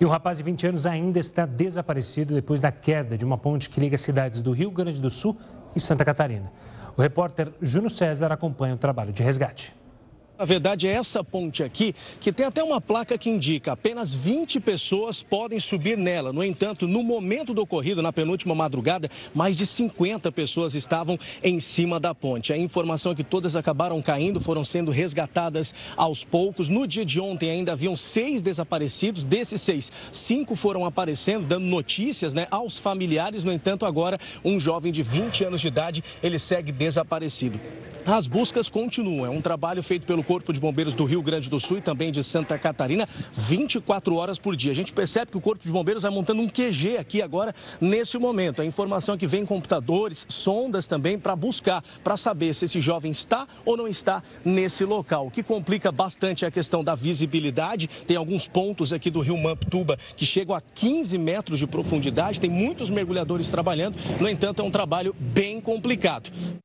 E o rapaz de 20 anos ainda está desaparecido depois da queda de uma ponte que liga as cidades do Rio Grande do Sul e Santa Catarina. O repórter Juno César acompanha o trabalho de resgate. Na verdade, é essa ponte aqui que tem até uma placa que indica apenas 20 pessoas podem subir nela. No entanto, no momento do ocorrido, na penúltima madrugada, mais de 50 pessoas estavam em cima da ponte. A informação é que todas acabaram caindo, foram sendo resgatadas aos poucos. No dia de ontem ainda haviam seis desaparecidos. Desses seis, cinco foram aparecendo, dando notícias né, aos familiares. No entanto, agora um jovem de 20 anos de idade, ele segue desaparecido. As buscas continuam. É um trabalho feito pelo Corpo de Bombeiros do Rio Grande do Sul e também de Santa Catarina, 24 horas por dia. A gente percebe que o Corpo de Bombeiros vai montando um QG aqui agora, nesse momento. A informação é que vem computadores, sondas também, para buscar, para saber se esse jovem está ou não está nesse local. O que complica bastante é a questão da visibilidade. Tem alguns pontos aqui do Rio Mamptuba que chegam a 15 metros de profundidade. Tem muitos mergulhadores trabalhando. No entanto, é um trabalho bem complicado.